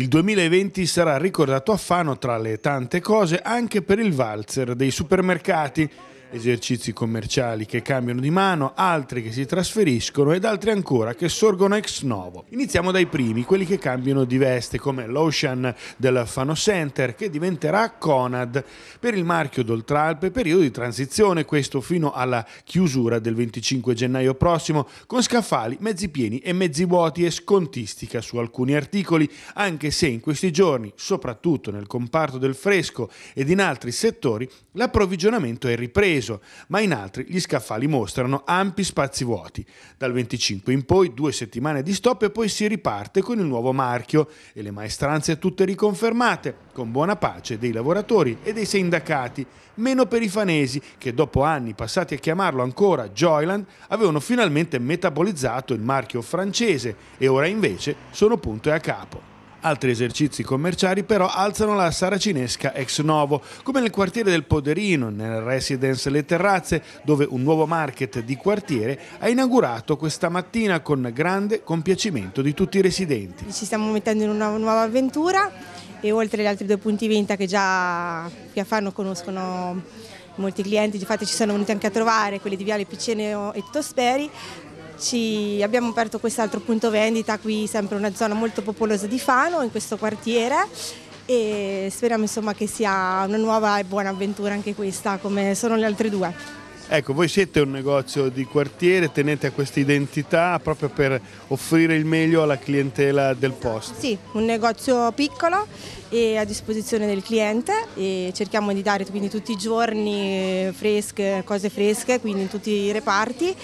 Il 2020 sarà ricordato a Fano tra le tante cose anche per il valzer dei supermercati esercizi commerciali che cambiano di mano, altri che si trasferiscono ed altri ancora che sorgono ex novo. Iniziamo dai primi, quelli che cambiano di veste come l'Ocean del Fano Center che diventerà Conad per il marchio d'Oltralpe, periodo di transizione questo fino alla chiusura del 25 gennaio prossimo con scaffali mezzi pieni e mezzi vuoti e scontistica su alcuni articoli, anche se in questi giorni, soprattutto nel comparto del fresco ed in altri settori, l'approvvigionamento è ripreso peso, ma in altri gli scaffali mostrano ampi spazi vuoti. Dal 25 in poi due settimane di stop e poi si riparte con il nuovo marchio e le maestranze tutte riconfermate, con buona pace dei lavoratori e dei sindacati, meno per i fanesi che dopo anni passati a chiamarlo ancora Joyland avevano finalmente metabolizzato il marchio francese e ora invece sono punto e a capo. Altri esercizi commerciali però alzano la saracinesca ex novo, come nel quartiere del Poderino, nel Residence Le Terrazze, dove un nuovo market di quartiere ha inaugurato questa mattina con grande compiacimento di tutti i residenti. Ci stiamo mettendo in una nuova avventura e oltre agli altri due punti vendita che già qui a Fano conoscono molti clienti, infatti ci sono venuti anche a trovare quelli di Viale Piceneo e Tosperi, ci abbiamo aperto quest'altro punto vendita qui, sempre una zona molto popolosa di Fano, in questo quartiere e speriamo insomma, che sia una nuova e buona avventura anche questa, come sono le altre due. Ecco, voi siete un negozio di quartiere, tenete a questa identità proprio per offrire il meglio alla clientela del posto. Sì, un negozio piccolo e a disposizione del cliente e cerchiamo di dare quindi tutti i giorni eh, fresche, cose fresche, quindi in tutti i reparti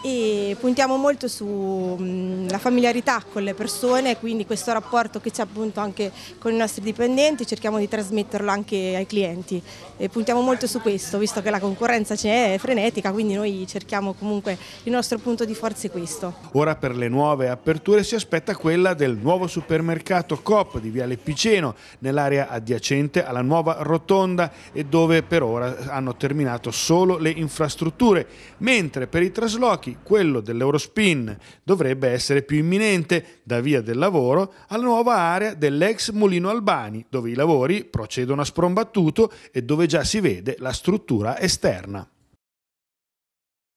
e puntiamo molto sulla mm, familiarità con le persone, quindi questo rapporto che c'è appunto anche con i nostri dipendenti cerchiamo di trasmetterlo anche ai clienti e puntiamo molto su questo, visto che la concorrenza c'è è frenetica, quindi noi cerchiamo comunque il nostro punto di forza è questo. Ora per le nuove aperture si aspetta quella del nuovo supermercato Coop di Viale Piceno, nell'area adiacente alla nuova rotonda e dove per ora hanno terminato solo le infrastrutture, mentre per i traslochi giochi, quello dell'Eurospin, dovrebbe essere più imminente da via del lavoro alla nuova area dell'ex Mulino Albani, dove i lavori procedono a sprombattuto e dove già si vede la struttura esterna.